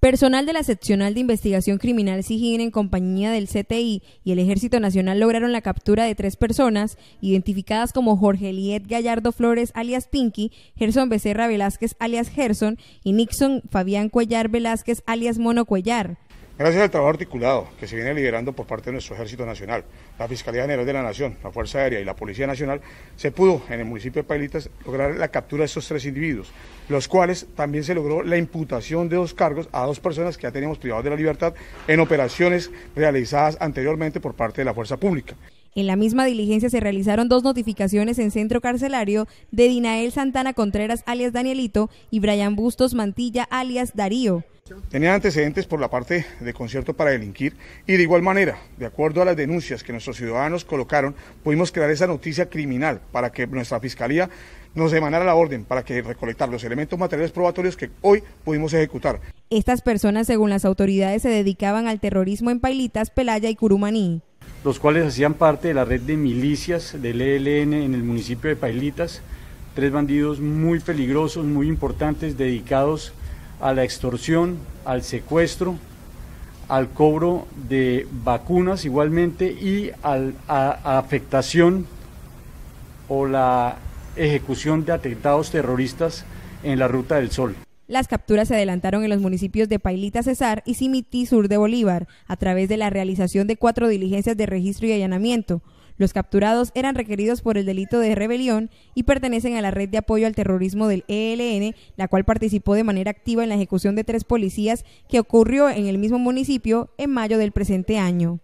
Personal de la Seccional de Investigación Criminal SIGIN en compañía del CTI y el Ejército Nacional lograron la captura de tres personas identificadas como Jorge Liet Gallardo Flores alias Pinky, Gerson Becerra Velázquez alias Gerson y Nixon Fabián Cuellar Velázquez alias Mono Cuellar. Gracias al trabajo articulado que se viene liderando por parte de nuestro Ejército Nacional, la Fiscalía General de la Nación, la Fuerza Aérea y la Policía Nacional, se pudo en el municipio de Pailitas lograr la captura de estos tres individuos, los cuales también se logró la imputación de dos cargos a dos personas que ya teníamos privados de la libertad en operaciones realizadas anteriormente por parte de la Fuerza Pública. En la misma diligencia se realizaron dos notificaciones en centro carcelario de Dinael Santana Contreras alias Danielito y Brian Bustos Mantilla alias Darío. Tenían antecedentes por la parte de concierto para delinquir y de igual manera, de acuerdo a las denuncias que nuestros ciudadanos colocaron, pudimos crear esa noticia criminal para que nuestra fiscalía nos emanara la orden para que recolectar los elementos materiales probatorios que hoy pudimos ejecutar. Estas personas, según las autoridades, se dedicaban al terrorismo en Pailitas, Pelaya y Curumaní. Los cuales hacían parte de la red de milicias del ELN en el municipio de Pailitas, tres bandidos muy peligrosos, muy importantes, dedicados a la extorsión, al secuestro, al cobro de vacunas igualmente y a, la afectación o la ejecución de atentados terroristas en la Ruta del Sol. Las capturas se adelantaron en los municipios de Pailita Cesar y Simití Sur de Bolívar a través de la realización de cuatro diligencias de registro y allanamiento, los capturados eran requeridos por el delito de rebelión y pertenecen a la red de apoyo al terrorismo del ELN, la cual participó de manera activa en la ejecución de tres policías que ocurrió en el mismo municipio en mayo del presente año.